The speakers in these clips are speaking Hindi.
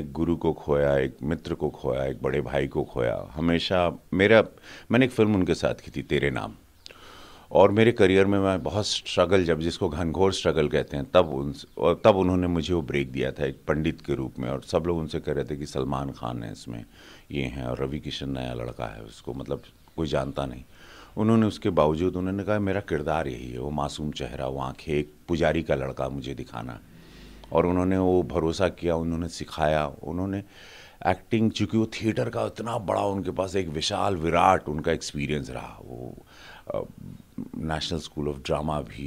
एक गुरु को खोया एक मित्र को खोया एक बड़े भाई को खोया हमेशा मेरा मैंने एक फिल्म उनके साथ की थी तेरे नाम और मेरे करियर में मैं बहुत स्ट्रगल जब जिसको घनघोर स्ट्रगल कहते हैं तब उन और तब उन्होंने मुझे वो ब्रेक दिया था एक पंडित के रूप में और सब लोग उनसे कह रहे थे कि सलमान खान है इसमें ये हैं और रवि किशन नया लड़का है उसको मतलब कोई जानता नहीं उन्होंने उसके बावजूद उन्होंने कहा मेरा किरदार यही है वो मासूम चेहरा वो आँखें एक पुजारी का लड़का मुझे दिखाना है और उन्होंने वो भरोसा किया उन्होंने सिखाया उन्होंने एक्टिंग चूँकि वो थिएटर का इतना बड़ा उनके पास एक विशाल विराट उनका एक्सपीरियंस रहा वो नेशनल स्कूल ऑफ ड्रामा भी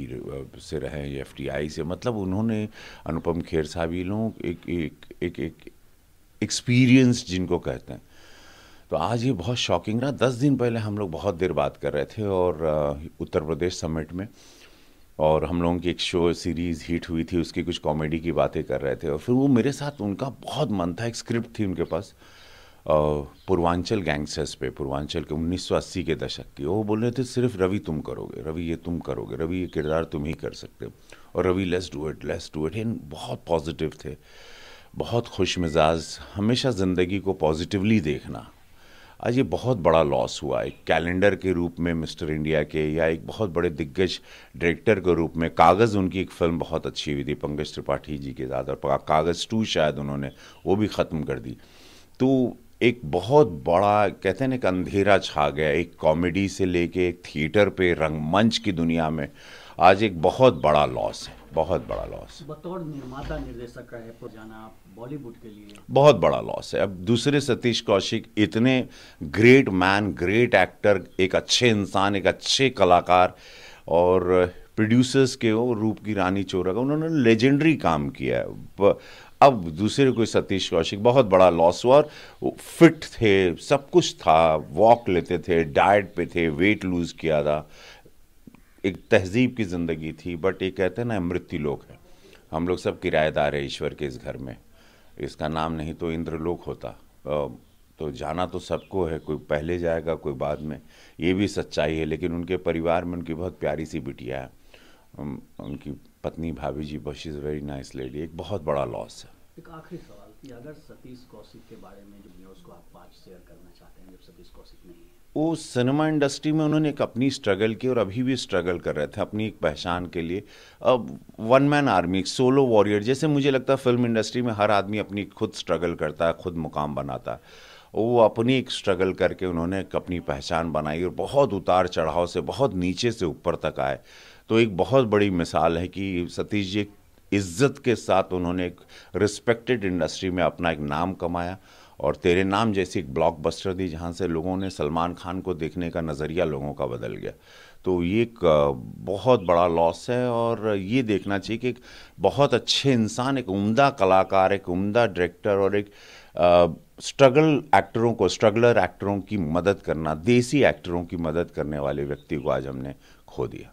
से रहे एफ से मतलब उन्होंने अनुपम खेर साहब ये लोग एक एक एक एक एक्सपीरियंस जिनको कहते हैं तो आज ये बहुत शॉकिंग रहा दस दिन पहले हम लोग बहुत देर बात कर रहे थे और उत्तर प्रदेश समिट में और हम लोगों की एक शो सीरीज़ हिट हुई थी उसकी कुछ कॉमेडी की बातें कर रहे थे और फिर वो मेरे साथ उनका बहुत मन था एक स्क्रिप्ट थी उनके पास पूर्वांचल गैंगस्टर्स पे पूर्वांचल के 1980 के दशक की वो बोल रहे थे सिर्फ रवि तुम करोगे रवि ये तुम करोगे रवि ये किरदार तुम ही कर सकते हो और Ravi let's do it let's do it बहुत पॉजिटिव थे बहुत खुश मिजाज हमेशा ज़िंदगी को पॉजिटिवली देखना आज ये बहुत बड़ा लॉस हुआ एक कैलेंडर के रूप में मिस्टर इंडिया के या एक बहुत बड़े दिग्गज डायरेक्टर के रूप में कागज़ उनकी एक फिल्म बहुत अच्छी हुई थी पंकज त्रिपाठी जी के साथ और कागज़ टू शायद उन्होंने वो भी ख़त्म कर दी तो एक बहुत बड़ा कहते हैं ना एक अंधेरा छा गया एक कॉमेडी से लेके एक थिएटर पे रंगमंच की दुनिया में आज एक बहुत बड़ा लॉस है बहुत बड़ा लॉस बतौर निर्माता निर्देशक का है तो जाना बॉलीवुड के लिए बहुत बड़ा लॉस है अब दूसरे सतीश कौशिक इतने ग्रेट मैन ग्रेट एक्टर एक अच्छे इंसान एक अच्छे कलाकार और प्रोड्यूसर्स के वो रूप की रानी चोरा का उन्होंने लेजेंडरी काम किया है अब दूसरे कोई सतीश कौशिक बहुत बड़ा लॉस हुआ और फिट थे सब कुछ था वॉक लेते थे डाइट पे थे वेट लूज़ किया था एक तहजीब की ज़िंदगी थी बट ये कहते हैं ना मृत्यु लोक है हम लोग सब किराएदार है ईश्वर के इस घर में इसका नाम नहीं तो इंद्रलोक होता तो जाना तो सबको है कोई पहले जाएगा कोई बाद में ये भी सच्चाई है लेकिन उनके परिवार में उनकी बहुत प्यारी सी बिटिया है उनकी पत्नी भाभी जी बश इज़ वेरी नाइस लेडी एक बहुत बड़ा लॉस है एक आखिरी सवाल अगर सतीश कौशिक के बारे में जो न्यूज़ को आप पांच शेयर करना चाहते हैं जब सतीश कौशिक नहीं है वो सिनेमा इंडस्ट्री में उन्होंने एक अपनी स्ट्रगल की और अभी भी स्ट्रगल कर रहे थे अपनी एक पहचान के लिए अब वन मैन आर्मी एक सोलो वॉरियर जैसे मुझे लगता है फिल्म इंडस्ट्री में हर आदमी अपनी खुद स्ट्रगल करता है खुद मुकाम बनाता है वो अपनी एक स्ट्रगल करके उन्होंने एक अपनी पहचान बनाई और बहुत उतार चढ़ाव से बहुत नीचे से ऊपर तक आए तो एक बहुत बड़ी मिसाल है कि सतीश जी इज्जत के साथ उन्होंने एक रिस्पेक्टेड इंडस्ट्री में अपना एक नाम कमाया और तेरे नाम जैसी एक ब्लॉकबस्टर दी जहाँ से लोगों ने सलमान खान को देखने का नज़रिया लोगों का बदल गया तो ये एक बहुत बड़ा लॉस है और ये देखना चाहिए कि एक बहुत अच्छे इंसान एक उम्दा कलाकार एक उम्दा डायरेक्टर और एक स्ट्रगल एक्टरों को स्ट्रगलर एक्टरों की मदद करना देसी एक्टरों की मदद करने वाले व्यक्ति को आज हमने खो दिया